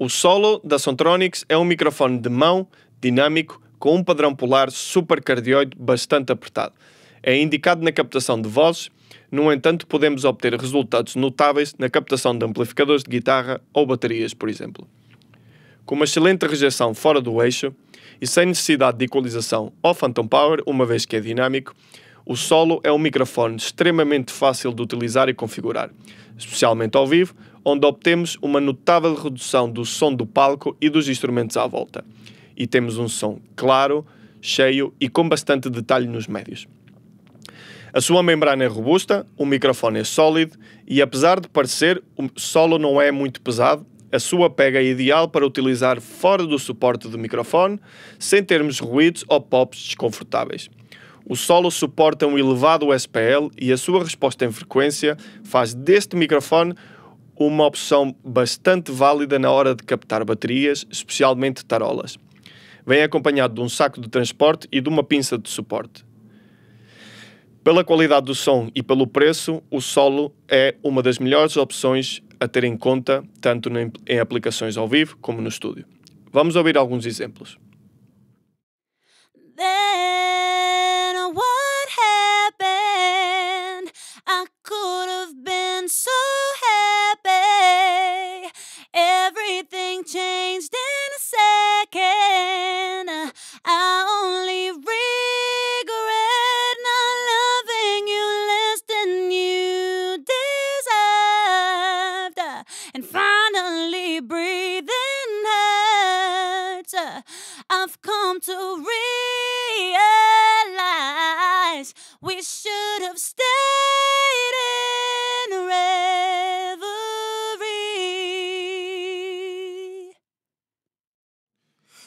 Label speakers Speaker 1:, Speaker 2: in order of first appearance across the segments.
Speaker 1: O solo da Sontronics é um microfone de mão, dinâmico, com um padrão polar supercardioide bastante apertado. É indicado na captação de vozes, no entanto, podemos obter resultados notáveis na captação de amplificadores de guitarra ou baterias, por exemplo. Com uma excelente rejeição fora do eixo e sem necessidade de equalização ou phantom power, uma vez que é dinâmico, o Solo é um microfone extremamente fácil de utilizar e configurar, especialmente ao vivo, onde obtemos uma notável redução do som do palco e dos instrumentos à volta. E temos um som claro, cheio e com bastante detalhe nos médios. A sua membrana é robusta, o microfone é sólido e, apesar de parecer, o solo não é muito pesado. A sua pega é ideal para utilizar fora do suporte do microfone, sem termos ruídos ou pops desconfortáveis. O solo suporta um elevado SPL e a sua resposta em frequência faz deste microfone uma opção bastante válida na hora de captar baterias, especialmente tarolas. Vem acompanhado de um saco de transporte e de uma pinça de suporte. Pela qualidade do som e pelo preço, o solo é uma das melhores opções a ter em conta, tanto em aplicações ao vivo como no estúdio. Vamos ouvir alguns exemplos. Bem...
Speaker 2: I've come to realize we should have stayed in red.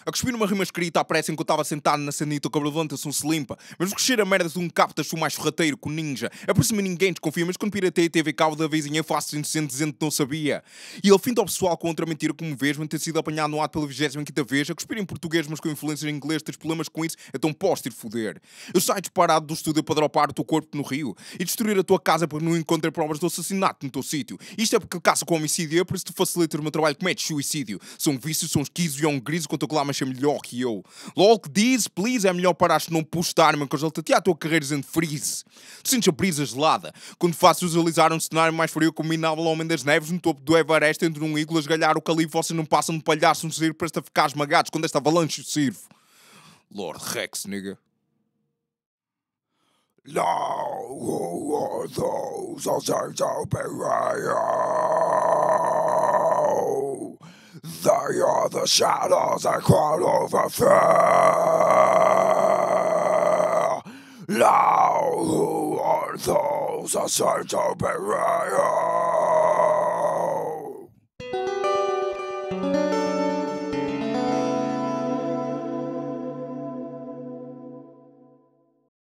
Speaker 3: A cuspir numa rima escrita, aparecem que eu estava sentado na sanita, o cabelo levanta-se, um se limpa. Mas que cheira a merda de um capta, sou mais ferrateiro que o ninja. É por cima ninguém desconfia, mas quando piratei TV cabo da vizinha, faço inocente dizendo que não sabia. E ele finta ao pessoal com outra mentira, como vês, ter sido apanhado no ato pela 25 vez, a cuspir em português, mas com influências em inglês, tens problemas com isso, então é posso ir foder. Eu saio disparado do estúdio para dropar o teu corpo no rio e destruir a tua casa porque não encontrei provas do assassinato no teu sítio. Isto é porque caça com homicídio, é por isso que facilita o meu trabalho, cometes suicídio. São vícios, são esquisos e é um griso quanto eu mas ser melhor que eu. Logo diz, please, é melhor parar de não postar, meu cajal, te tipo, a tua carreira em freeze. Tu sentes a brisa gelada, quando faço visualizar um cenário mais frio combinável o Homem das Neves no topo do Everest, entre um ígolo a esgalhar o calife, vocês não passam de palhaço no circo para estar ficar esmagados quando esta avalanche o sirvo.
Speaker 4: Lord Rex, nigga. Now, who are those? I'll say so, the shadows I crawl over fear. Now who are those I seem to be